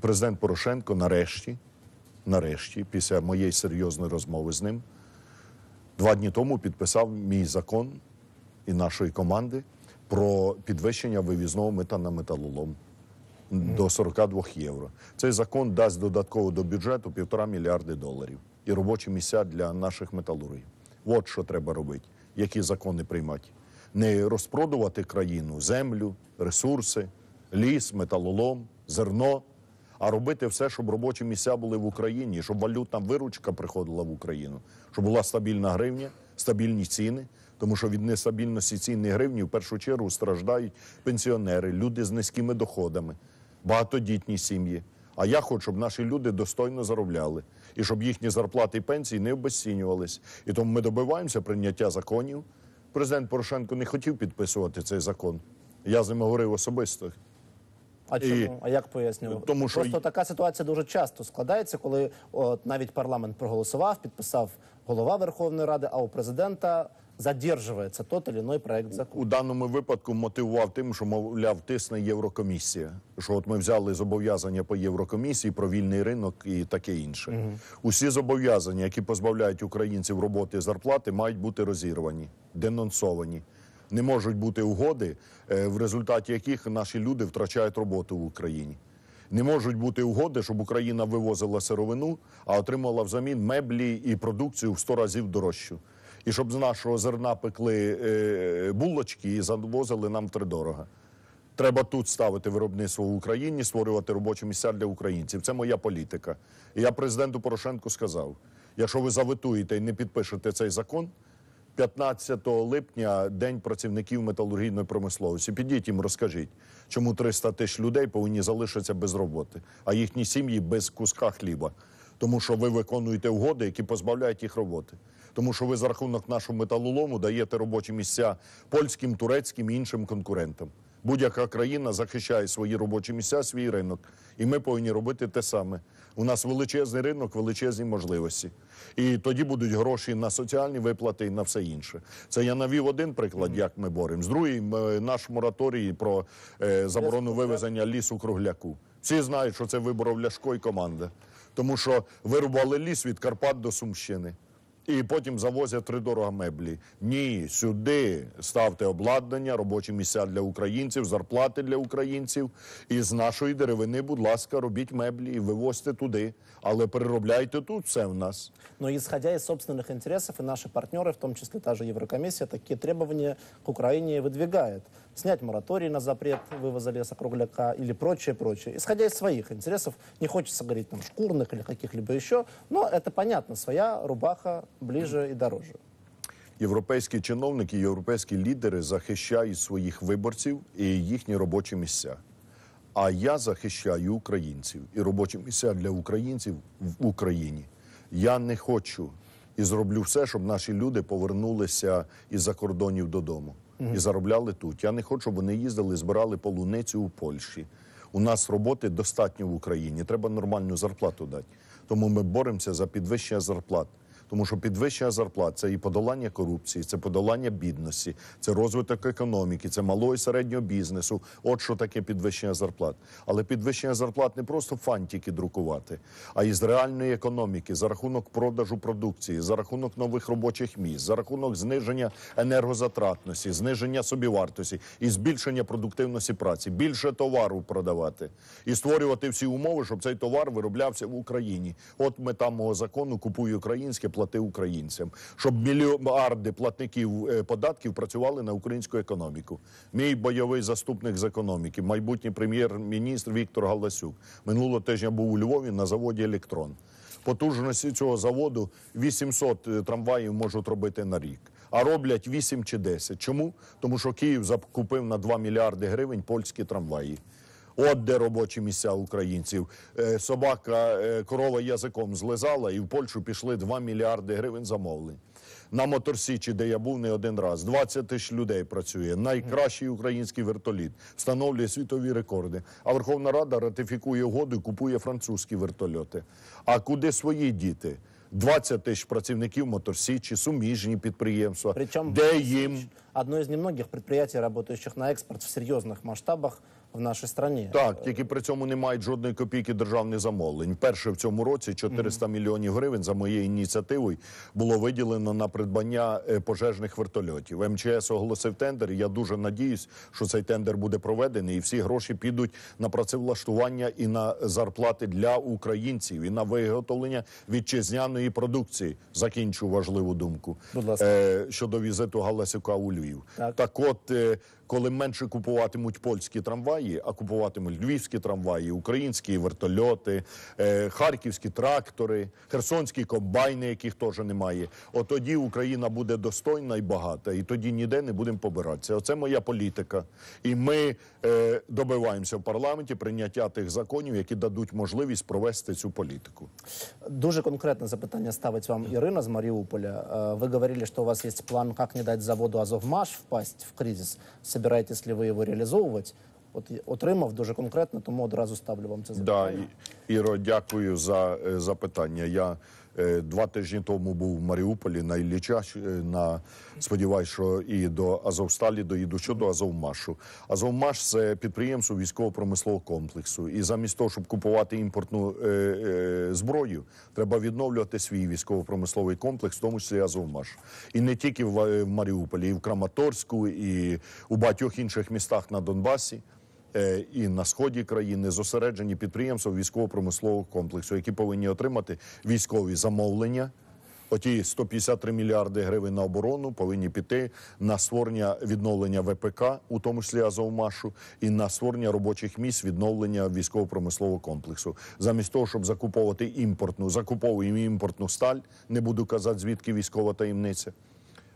президент Порошенко нарешті, нарешті, після моєї серйозної розмови з ним, два дні тому підписав мій закон і нашої команди про підвищення вивізного мита на металолом до 42 євро. Цей закон дасть додатково до бюджету півтора мільярди доларів і робочі місця для наших металургів. От що треба робити, які закони приймати. Не розпродувати країну, землю, ресурси, ліс, металолом, зерно, а робити все, щоб робочі місця були в Україні, щоб валютна виручка приходила в Україну, щоб була стабільна гривня, стабільні ціни. Тому що від нестабільності цінних гривні в першу чергу страждають пенсіонери, люди з низькими доходами, багатодітні сім'ї. А я хочу, щоб наші люди достойно заробляли і щоб їхні зарплати і пенсії не обесцінювались. І тому ми добиваємося прийняття законів. Президент Порошенко не хотів підписувати цей закон. Я з ним говорив особисто. А чому? І... А як пояснював? Тому що просто така ситуація дуже часто складається, коли от, навіть парламент проголосував, підписав голова Верховної Ради, а у президента задержується тот или іной проект закону. У даному випадку мотивував тим, що мовляв тисне Єврокомісія. Що от ми взяли зобов'язання по Єврокомісії про вільний ринок і таке інше. Угу. Усі зобов'язання, які позбавляють українців роботи і зарплати, мають бути розірвані, денонсовані не можуть бути угоди, е, в результаті яких наші люди втрачають роботу в Україні. Не можуть бути угоди, щоб Україна вивозила сировину, а отримала взамін меблі і продукцію в 100 разів дорожчу. І щоб з нашого зерна пекли е, булочки і завозили нам втридорога. Треба тут ставити виробництво в Україні, створювати робочі місця для українців. Це моя політика. І я президенту Порошенку сказав: якщо ви заветуєте і не підпишете цей закон. 15 липня день працівників металургійної промисловості. Підіть їм, розкажіть, чому 300 тисяч людей повинні залишитися без роботи, а їхні сім'ї без куска хліба, тому що ви виконуєте угоди, які позбавляють їх роботи. Тому що ви за рахунок нашого металолому даєте робочі місця польським, турецьким і іншим конкурентам. Будь-яка країна захищає свої робочі місця, свій ринок, і ми повинні робити те саме. У нас величезний ринок, величезні можливості. І тоді будуть гроші на соціальні виплати і на все інше. Це я навів один приклад, як ми боремо з Другий е, наш мораторій про е, заборону вивезення лісу кругляку. Всі знають, що це виборов Ляшко і команда, тому що вирубали ліс від Карпат до Сумщини і потім завозять тридорога меблі. Ні, сюди ставте обладнання, робочі місця для українців, зарплати для українців. І з нашої деревини, будь ласка, робіть меблі і вивозьте туди, але переробляйте тут все в нас. Ну исходя из собственных интересов, и наши партнеры, в тому числі та же єврокомісія, такі требування к Украине выдвигает. Снять мораторий на запрет вывоза леса кругляка или прочее, прочее. Исходя из своих интересов, не хочется говорить там шкурных или каких-либо еще, но это понятно, своя рубаха ближе и дороже. Європейські чиновники, європейські лідери захищають своїх виборців і їхні робочі місця. А я захищаю українців і робочі місця для українців в Україні. Я не хочу і зроблю все, щоб наші люди повернулися із за кордонів додому угу. і заробляли тут. Я не хочу, щоб вони їздили, збирали полуницю у Польщі. У нас роботи достатньо в Україні. Треба нормальну зарплату дати. Тому ми боремося за підвищення зарплат тому що підвищення зарплат це і подолання корупції, це подолання бідності, це розвиток економіки, це малого і середнього бізнесу. От що таке підвищення зарплат. Але підвищення зарплат не просто фантики друкувати, а із реальної економіки за рахунок продажу продукції, за рахунок нових робочих місць, за рахунок зниження енергозатратності, зниження собівартості і збільшення продуктивності праці, більше товару продавати і створювати всі умови, щоб цей товар вироблявся в Україні. От мета мого закону купуй українське плати українцям, щоб мільярди платників е, податків працювали на українську економіку. Мій бойовий заступник з економіки, майбутній прем'єр-міністр Віктор Галасюк, минулого тижня був у Львові на заводі Електрон. Потужності цього заводу 800 е, трамваїв можуть робити на рік, а роблять 8 чи 10. Чому? Тому що Київ закупив на 2 мільярди гривень польські трамваї. От де робочі місця українців. Е, собака е, корова язиком злизала, і в Польщу пішли 2 мільярди гривень замовлень. На Моторсічі, де я був не один раз, 20 тисяч людей працює. Найкращий український вертоліт встановлює світові рекорди. А Верховна Рада ратифікує угоду і купує французькі вертольоти. А куди свої діти? 20 тисяч працівників Моторсічі, суміжні підприємства, Причому де їм одно из немногих предприятий, работающих на экспорт в серьезных масштабах в нашій страні. Так, тільки при цьому не мають жодної копійки державних замовлень. Перше в цьому році 400 mm мільйонів гривень за моєю ініціативою було виділено на придбання е, пожежних вертольотів. МЧС оголосив тендер. і Я дуже надіюсь, що цей тендер буде проведений, і всі гроші підуть на працевлаштування і на зарплати для українців, і на виготовлення вітчизняної продукції. Закінчу важливу думку Будь ласка. Е, щодо візиту Галасюка у Львів. Львів. Так. так, от е, коли менше купуватимуть польські трамваї, а купуватимуть львівські трамваї, українські вертольоти, е, харківські трактори, херсонські комбайни, яких теж немає. От тоді Україна буде достойна і багата, і тоді ніде не будемо побиратися. Оце моя політика, і ми е, добиваємося в парламенті прийняття тих законів, які дадуть можливість провести цю політику. Дуже конкретне запитання ставить вам Ірина з Маріуполя. Ви говорили, що у вас є план, як не дати заводу Азовма. Маш впасть в кризис, собираетесь ли вы его реализовывать? От отримав дуже конкретно, тому одразу ставлю вам це запитання. Да, Іро, дякую за е, запитання. Я Е, два тижні тому був в Маріуполі на Ілліча, е, на сподіваюсь, що і до Азовсталі доїду щодо Азовмашу. Азовмаш це підприємство військово-промислового комплексу. І замість того, щоб купувати імпортну е, е, зброю, треба відновлювати свій військово-промисловий комплекс, в тому числі Азовмаш. І не тільки в, е, в Маріуполі, і в Краматорську, і у багатьох інших містах на Донбасі. Е, і на сході країни зосереджені підприємства військово-промислового комплексу, які повинні отримати військові замовлення. Оті 153 мільярди гривень на оборону повинні піти на створення відновлення ВПК, у тому числі Азовмашу, і на створення робочих місць відновлення військово-промислового комплексу, замість того, щоб закуповувати імпортну, закуповуємо імпортну сталь. Не буду казати, звідки військова таємниця.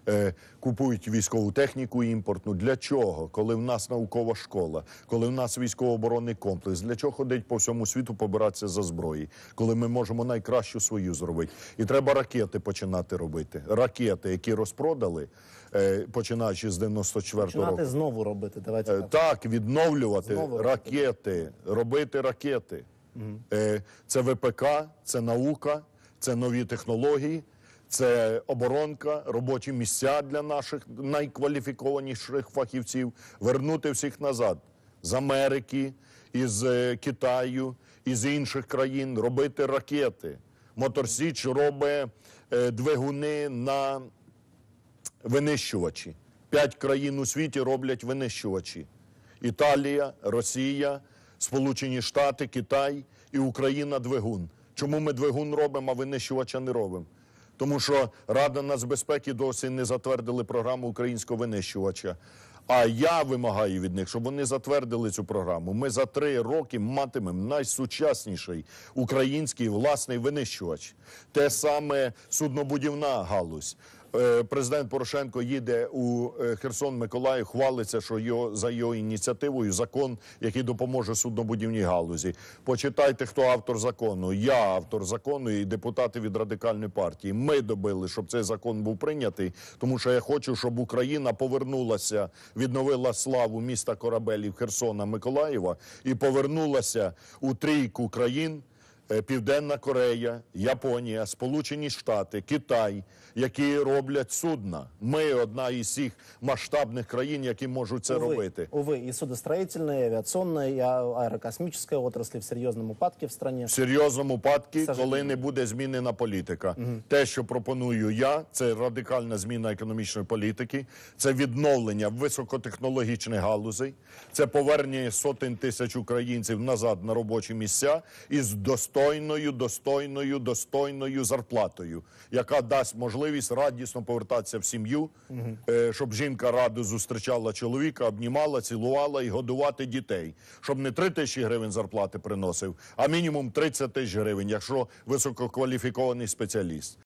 Е, купують військову техніку імпортну. Для чого? Коли в нас наукова школа, коли в нас військово-оборонний комплекс, для чого ходить по всьому світу побиратися за зброї, коли ми можемо найкращу свою зробити? І треба ракети починати робити. Ракети, які розпродали, е, починаючи з 94-го року. знову робити. Давайте е, так, так відновлювати знову ракети, робити ракети. Угу. Це ВПК, це наука, це нові технології це оборонка, робочі місця для наших найкваліфікованіших фахівців, вернути всіх назад з Америки, із е, Китаю, із інших країн, робити ракети. Моторсіч робить е, двигуни на винищувачі. П'ять країн у світі роблять винищувачі: Італія, Росія, Сполучені Штати, Китай і Україна двигун. Чому ми двигун робимо, а винищувача не робимо? тому що Рада нацбезпеки досі не затвердили програму українського винищувача. А я вимагаю від них, щоб вони затвердили цю програму. Ми за три роки матимемо найсучасніший український власний винищувач, те саме суднобудівна галузь. Е, президент Порошенко їде у е, Херсон Миколаїв, хвалиться, що його за його ініціативою закон, який допоможе суднобудівній галузі. Почитайте, хто автор закону. Я автор закону і депутати від радикальної партії. Ми добили, щоб цей закон був прийнятий, тому що я хочу, щоб Україна повернулася, відновила славу міста Корабелів Херсона Миколаєва і повернулася у трійку країн. Е, Південна Корея, Японія, Сполучені Штати, Китай, які роблять судна. Ми одна із всіх масштабних країн, які можуть це увы, робити. Увы, и судостроительная, и авиационная, и аэрокосмическая отрасли в серйозному упадке в стране. В серйозному упадку, Сажать. коли не буде змінена політика. Угу. Те, що пропоную я, це радикальна зміна економічної політики, це відновлення високотехнологічних галузей, це повернення сотень тисяч українців назад на робочі місця із достатньо достойною, достойною, достойною зарплатою, яка дасть можливість радісно повертатися в сім'ю, е, щоб жінка радо зустрічала чоловіка, обнімала, цілувала і годувати дітей, щоб не 3 тисячі гривень зарплати приносив, а мінімум 30 тисяч гривень, якщо висококваліфікований спеціаліст.